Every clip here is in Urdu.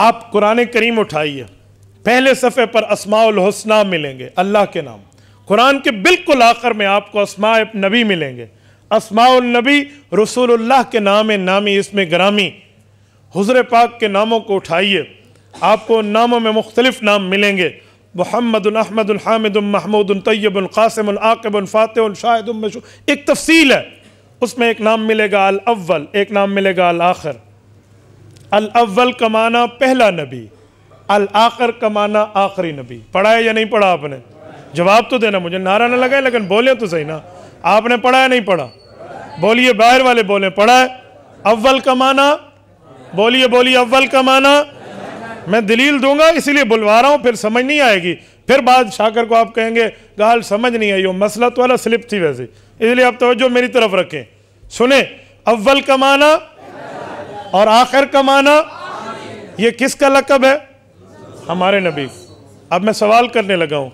آپ قرآن کریم اٹھائیے پہلے صفحے پر اسماع الحسنہ ملیں گے اللہ کے نام قرآن کے بالکل آخر میں آپ کو اسماع نبی ملیں گے اسماع النبی رسول اللہ کے نام نامی اس میں گرامی حضر پاک کے ناموں کو اٹھائیے آپ کو ان ناموں میں مختلف نام ملیں گے محمد الحمد الحامد المحمود الطیب القاسم العاقب الفاط الشاہد المشو ایک تفصیل ہے اس میں ایک نام ملے گا الاول ایک نام ملے گا الآخر الاول کا کمانا پہلا نبی الآخر کمانا آخری نبی پڑھا ہے یا نہیں پڑھا آپ نے جواب تو دینا مجھے نعرہ نہ لگائے لیکن بولیں تو صحیح نا آپ نے پڑھا ہے نہیں پڑھا بولیے باہر والے بولیں پڑھا ہے اول کمانا بولیے بولیے اول کمانا میں دلیل دوں گا اسی لیے بلوا رہا ہوں پھر سمجھ نہیں آئے گی پھر بعد شاکر کو آپ کہیں گے گال سمجھ نہیں آئی ہو مسئلہ تو والا سلپ تھی ویسے اس لیے آپ توجہ میری طرف رکھیں سنیں اول کمانا اور آخر کا معنی یہ کس کا لقب ہے ہمارے نبی اب میں سوال کرنے لگا ہوں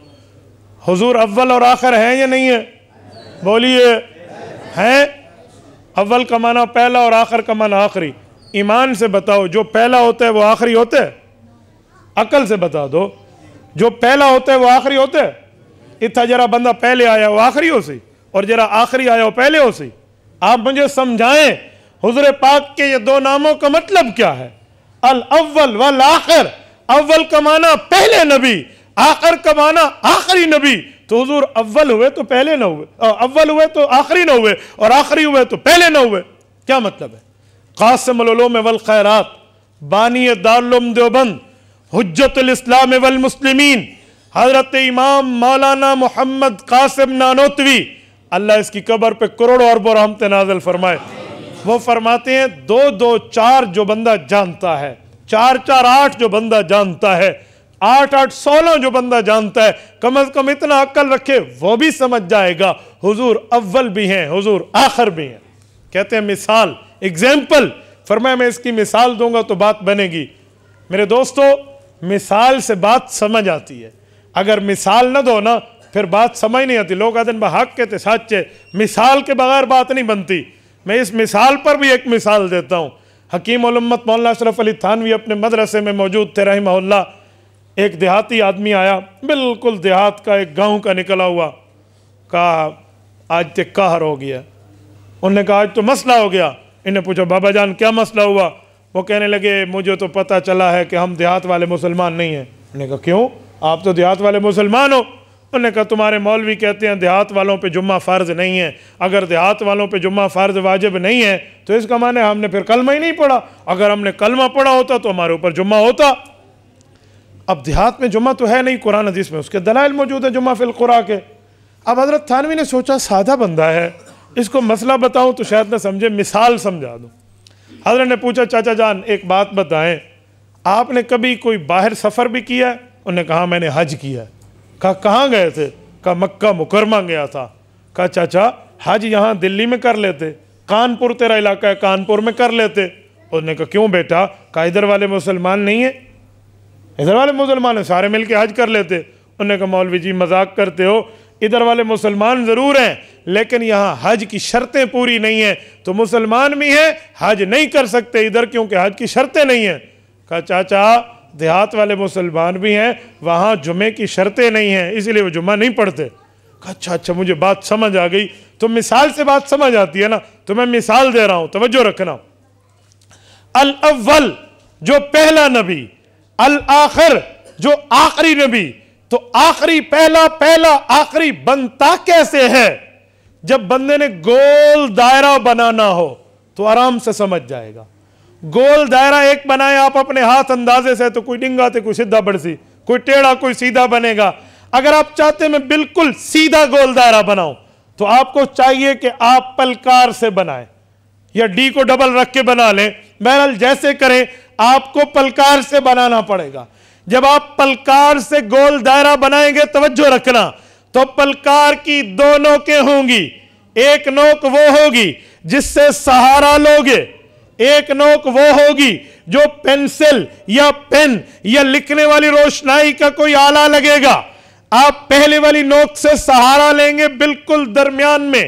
حضور اول اور آخر ہیں یا نہیں ہیں بولیے ہیں اول کا معنی پہلا اور آخر کا معنی آخری ایمان سے بتاؤ جو پہلا ہوتا ہے وہ آخری ہوتا ہے عقل سے بتا دو جو پہلا ہوتا ہے وہ آخری ہوتا ہے اتھا جرا بندہ پہلے آیا وہ آخری ہو سی اور جرا آخری آیا وہ پہلے ہو سی آپ مجھے سمجھائیں حضر پاک کے یہ دو ناموں کا مطلب کیا ہے الاول والآخر اول کا معنی پہلے نبی آخر کا معنی آخری نبی تو حضور اول ہوئے تو پہلے نہ ہوئے اول ہوئے تو آخری نہ ہوئے اور آخری ہوئے تو پہلے نہ ہوئے کیا مطلب ہے قاسم العلوم والخیرات بانی دارلوم دیوبند حجت الاسلام والمسلمین حضرت امام مولانا محمد قاسم نانوتوی اللہ اس کی قبر پہ کروڑوں اربوں و رحمت نازل فرمائے وہ فرماتے ہیں دو دو چار جو بندہ جانتا ہے چار چار آٹھ جو بندہ جانتا ہے آٹھ آٹھ سولہ جو بندہ جانتا ہے کم از کم اتنا عقل رکھے وہ بھی سمجھ جائے گا حضور حضور اول بھی بھی ہیں ہیں ہیں آخر کہتے مثال اگزیمپل میں اس کی مثال دوں گا تو بات بنے گی میرے دوستو مثال سے بات سمجھ آتی ہے اگر مثال نہ دو نا پھر بات سمجھ نہیں آتی لوگ بحق کہتے سچے مثال کے بغیر بات نہیں بنتی میں اس مثال پر بھی ایک مثال دیتا ہوں حکیم علمت مولانا اشرف علی تھانوی اپنے مدرسے میں موجود تھے رحمہ اللہ ایک دیہاتی آدمی آیا بالکل دیہات کا ایک گاؤں کا نکلا ہوا کہا آج تک قہر ہو گیا انہوں نے کہا آج تو مسئلہ ہو گیا انہیں پوچھا بابا جان کیا مسئلہ ہوا وہ کہنے لگے مجھے تو پتہ چلا ہے کہ ہم دیہات والے مسلمان نہیں ہیں انہوں نے کہا کیوں آپ تو دیہات والے مسلمان ہو انہوں نے کہا تمہارے مولوی کہتے ہیں دیہات والوں پہ جمعہ فرض نہیں ہے اگر دیہات والوں پہ جمعہ فرض واجب نہیں ہے تو اس کا معنی ہم نے پھر کلمہ ہی نہیں پڑھا اگر ہم نے کلمہ پڑھا ہوتا تو ہمارے اوپر جمعہ ہوتا اب دیہات میں جمعہ تو ہے نہیں قرآن حدیث میں اس کے دلائل موجود ہے جمعہ فی القرآ کے اب حضرت تھانوی نے سوچا سادہ بندہ ہے اس کو مسئلہ بتاؤں تو شاید نہ سمجھے مثال سمجھا دوں حضرت نے پوچھا چاچا جان ایک بات بتائیں آپ نے کبھی کوئی باہر سفر بھی کیا ہے انہوں نے کہا ہاں، میں نے حج کیا ہے کہا کہاں گئے تھے کہا مکہ مکرمہ گیا تھا کہا چاچا حج یہاں دلی میں کر لیتے کانپور تیرا علاقہ ہے کانپور میں کر لیتے اس نے کہا کیوں بیٹا کہا ادھر والے مسلمان نہیں ہیں ادھر والے مسلمان ہیں سارے مل کے حج کر لیتے انہوں نے کہا مولوی جی مذاق کرتے ہو ادھر والے مسلمان ضرور ہیں لیکن یہاں حج کی شرطیں پوری نہیں ہیں تو مسلمان بھی ہیں حج نہیں کر سکتے ادھر کیونکہ حج کی شرطیں نہیں ہیں کہا چاچا دیہات والے مسلمان بھی ہیں وہاں جمعے کی شرطیں نہیں ہیں اسی لیے وہ جمعہ نہیں پڑھتے اچھا اچھا مجھے بات سمجھ آ گئی تو مثال سے بات سمجھ آتی ہے نا تو میں مثال دے رہا ہوں توجہ رکھنا الاول جو پہلا نبی الاخر جو آخری نبی تو آخری پہلا پہلا آخری بنتا کیسے ہے جب بندے نے گول دائرہ بنانا ہو تو آرام سے سمجھ جائے گا گول دائرہ ایک بنائے آپ اپنے ہاتھ اندازے سے تو کوئی ڈنگا تھے کوئی سیدھا سی کوئی ٹیڑھا کوئی سیدھا بنے گا اگر آپ چاہتے میں بالکل سیدھا گول دائرہ بناؤں تو آپ کو چاہیے کہ آپ پلکار سے بنائیں یا ڈی کو ڈبل رکھ کے بنا لیں بہرحال جیسے کریں آپ کو پلکار سے بنانا پڑے گا جب آپ پلکار سے گول دائرہ بنائیں گے توجہ رکھنا تو پلکار کی دو نوکیں ہوں گی ایک نوک وہ ہوگی جس سے سہارا لوگے ایک نوک وہ ہوگی جو پینسل یا پین یا لکھنے والی روشنائی کا کوئی آلہ لگے گا آپ پہلے والی نوک سے سہارا لیں گے بالکل درمیان میں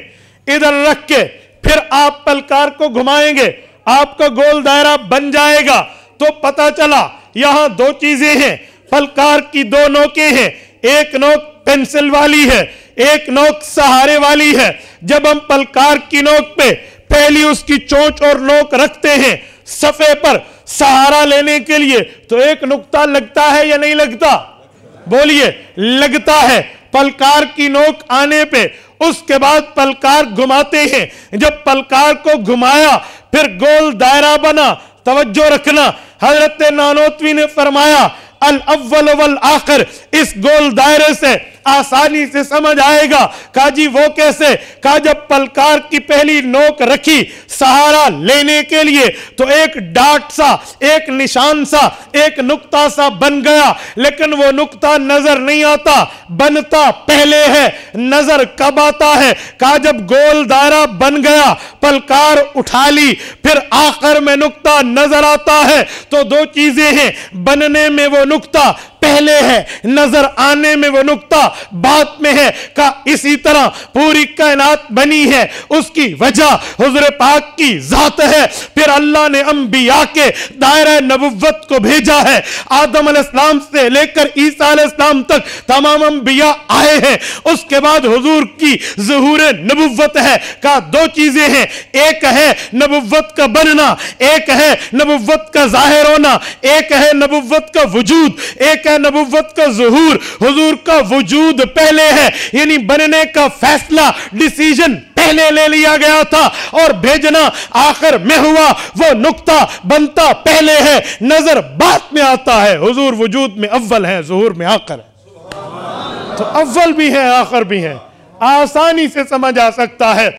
ادھر رکھ کے پھر آپ پلکار کو گھمائیں گے آپ کا گول دائرہ بن جائے گا تو پتا چلا یہاں دو چیزیں ہیں پلکار کی دو نوکیں ہیں ایک نوک پینسل والی ہے ایک نوک سہارے والی ہے جب ہم پلکار کی نوک پہ پہلی اس کی چونچ اور لوک رکھتے ہیں صفے پر سہارا لینے کے لیے تو ایک لگتا لگتا لگتا ہے ہے یا نہیں بولیے پلکار کی نوک آنے پہ اس کے بعد پلکار گھماتے ہیں جب پلکار کو گھمایا پھر گول دائرہ بنا توجہ رکھنا حضرت نانوتوی نے فرمایا الاول والآخر اس گول دائرے سے آسانی سے سمجھ آئے گا کہا جی وہ کیسے کہا جب پلکار کی پہلی نوک رکھی سہارا لینے کے لیے تو ایک ڈاٹ سا ایک نشان سا ایک نکتہ سا بن گیا لیکن وہ نکتہ نظر نہیں آتا بنتا پہلے ہے نظر کب آتا ہے کہا جب گول دائرہ بن گیا پلکار اٹھا لی پھر آخر میں نکتہ نظر آتا ہے تو دو چیزیں ہیں بننے میں وہ نکتہ پہلے ہے نظر آنے میں وہ نکتہ بات میں ہے کا اسی طرح پوری کائنات بنی ہے اس کی وجہ حضر پاک کی ذات ہے پھر اللہ نے انبیاء کے دائرہ نبوت کو بھیجا ہے آدم علیہ السلام سے لے کر عیسیٰ علیہ السلام تک تمام انبیاء آئے ہیں اس کے بعد حضور کی ظہور نبوت ہے کا دو چیزیں ہیں ایک ہے نبوت کا بننا ایک ہے نبوت کا ظاہر ہونا ایک ہے نبوت کا وجود ایک ہے نبوت نبوت کا ظہور حضور کا وجود پہلے ہے یعنی بننے کا فیصلہ ڈیسیجن پہلے لے لیا گیا تھا اور بھیجنا آخر میں ہوا وہ نکتہ بنتا پہلے ہے نظر بات میں آتا ہے حضور وجود میں اول ہے ظہور میں آخر ہے تو اول بھی ہے آخر بھی ہے آسانی سے سمجھا سکتا ہے